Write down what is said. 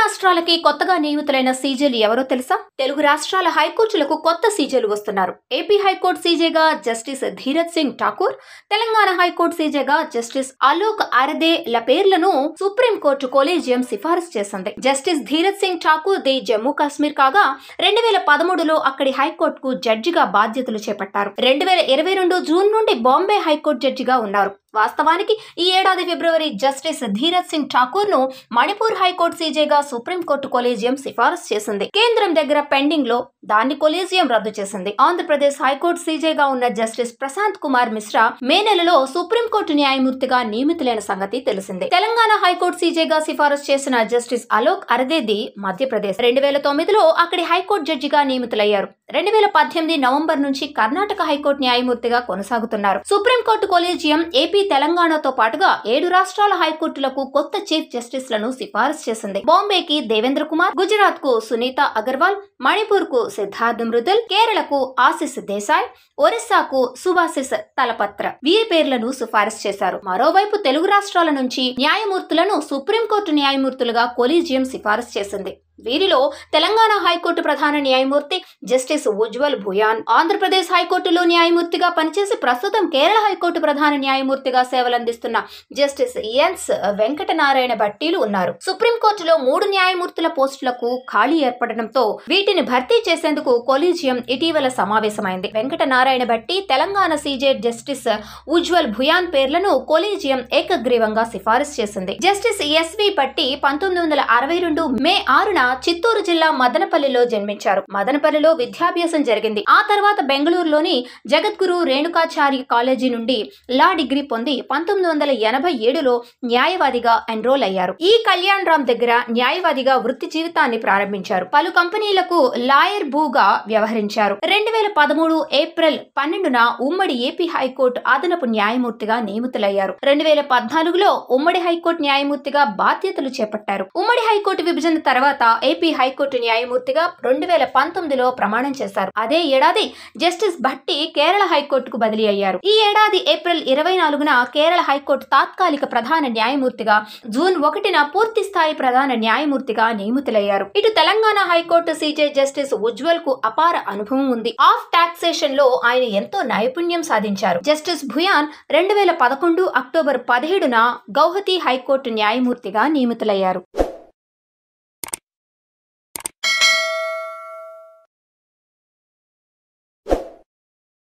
రాష్ట్రాలకి కొత్తగా నియమితులైన సీజేలు ఎవరో తెలుసా తెలుగు రాష్ట్రాల హైకోర్టులకు కొత్త సీజేలు వస్తున్నారు ఏపీ హైకోర్టు సీజేగా జస్టిస్ ధీరజ్ సింగ్ ఠాకూర్ తెలంగాణ హైకోర్టు సీజేగా జస్టిస్ అలోక్ అరదే ల పేర్లను సుప్రీంకోర్టు కొలేజియం సిఫారసు చేసింది జస్టిస్ ధీరజ్ సింగ్ ఠాకూర్ ది జమ్మూ కాశ్మీర్ కాగా రెండు వేల పదమూడులో అక్కడి హైకోర్టుకు జడ్జిగా బాధ్యతలు చేపట్టారు రెండు వేల ఇరవై రెండు జూన్ నుండి బాంబే హైకోర్టు జడ్జిగా ఉన్నారు వాస్తవానికి ఈ ఏడాది ఫిబ్రవరి జస్టిస్ ధీరజ్ సింగ్ ఠాకూర్ ను మణిపూర్ హైకోర్టు సీజేగా సుప్రీంకోర్టు కొలేజియం సిఫారసు చేసింది కేంద్రం దగ్గర పెండింగ్ లో దాన్ని కొలేజియం రద్దు చేసింది ఆంధ్రప్రదేశ్ హైకోర్టు సీజేగా ఉన్న జస్టిస్ ప్రశాంత్ కుమార్ మిశ్రా మే నెలలో సుప్రీంకోర్టు న్యాయమూర్తిగా నియమితులైన సంగతి తెలిసిందే తెలంగాణ హైకోర్టు సీజేగా సిఫారసు చేసిన జస్టిస్ అలోక్ అరదేది మధ్యప్రదేశ్ రెండు వేల తొమ్మిదిలో అక్కడి హైకోర్టు జడ్జిగా నియమితులయ్యారు రెండు వేల పద్దెనిమిది నవంబర్ నుంచి కర్ణాటక హైకోర్టు న్యాయమూర్తిగా కొనసాగుతున్నారు సుప్రీంకోర్టు కొలేజియం ఏపీ తెలంగాణతో పాటుగా ఏడు రాష్ట్రాల హైకోర్టులకు కొత్త చీఫ్ జస్టిస్ లను సిఫారసు చేసింది బాంబేకి దేవేంద్ర కుమార్ గుజరాత్ కు సునీత అగర్వాల్ మణిపూర్ కు సిద్ధార్థ్ మృదుల్ కేరళకు ఆశిస్ దేశాయ్ ఒరిస్సాకు సుభాశిష్ తలపత్ర వీరి పేర్లను సిఫారసు చేశారు మరోవైపు తెలుగు రాష్ట్రాల నుంచి న్యాయమూర్తులను సుప్రీంకోర్టు న్యాయమూర్తులుగా కొలీజియం సిఫారసు చేసింది వీరిలో తెలంగాణ హైకోర్టు ప్రధాన న్యాయమూర్తి జస్టిస్ ఉజ్వల్ భుయాన్ ఆంధ్రప్రదేశ్ హైకోర్టులో న్యాయమూర్తిగా పనిచేసి ప్రస్తుతం కేరళ హైకోర్టు ప్రధాన న్యాయమూర్తిగా సేవలందిస్తున్న జస్టిస్ ఎన్స్ వెంకటనారాయణ భట్టీలు ఉన్నారు సుప్రీంకోర్టులో మూడు న్యాయమూర్తుల పోస్టులకు ఖాళీ ఏర్పడడంతో వీటిని భర్తీ చేసేందుకు కొలీజియం ఇటీవల సమావేశమైంది వెంకటనారాయణ భట్టి తెలంగాణ సీజే జస్టిస్ ఉజ్వల్ భుయాన్ పేర్లను కొలీజియం ఏకగ్రీవంగా సిఫారసు చేసింది జస్టిస్ ఎస్వి భట్టి పంతొమ్మిది వందల అరవై రెండు మే ఆరున చిత్తూరు జిల్లా మదనపల్లిలో జన్మించారు మదనపల్లిలో విద్యాభ్యాసం జరిగింది ఆ తర్వాత బెంగళూరులోని జగద్గురు రేణుకాచార్య కాలేజీ నుండి లా డిగ్రీ పొంది పంతొమ్మిది వందల ఎనభై ఏడులో న్యాయవాదిగా ఎన్రోల్ అయ్యారు ఈ కళ్యాణ్ రామ్ దగ్గర న్యాయవాదిగా వృత్తి జీవితాన్ని ప్రారంభించారు పలు కంపెనీలకు లాయర్ భూగా వ్యవహరించారు రెండు వేల పదమూడు ఏప్రిల్ పన్నెండున ఉమ్మడి ఏపీ హైకోర్టు అదనపు న్యాయమూర్తిగా నియమితులయ్యారు రెండు వేల పద్నాలుగులో ఉమ్మడి హైకోర్టు న్యాయమూర్తిగా బాధ్యతలు చేపట్టారు ఉమ్మడి హైకోర్టు విభజన తర్వాత ఏపీ హైకోర్టు న్యాయమూర్తిగా రెండు వేల పంతొమ్మిదిలో ప్రమాణం చేశారు అదే ఏడాది జస్టిస్ భట్టి కేరళ హైకోర్టుకు బదిలీ అయ్యారు ఈ ఏడాది ఏప్రిల్ ఇరవై నాలుగున కేరళ హైకోర్టు తాత్కాలిక ప్రధాన న్యాయమూర్తిగా జూన్ ఒకటిన పూర్తి స్థాయి ప్రధాన న్యాయమూర్తిగా నియమితులయ్యారు ఇటు Telangana high court CJ justice Ujjal కు అపార అనుభవం ఉంది ఆఫ్ టాక్సేషన్ లో ఆయన ఎంతో నైపుణ్యం సాధించారు జస్టిస్ భుయాన్ రెండు వేల పదకొండు అక్టోబర్ పదిహేడున గౌహతి హైకోర్టు న్యాయమూర్తిగా నియమితులయ్యారు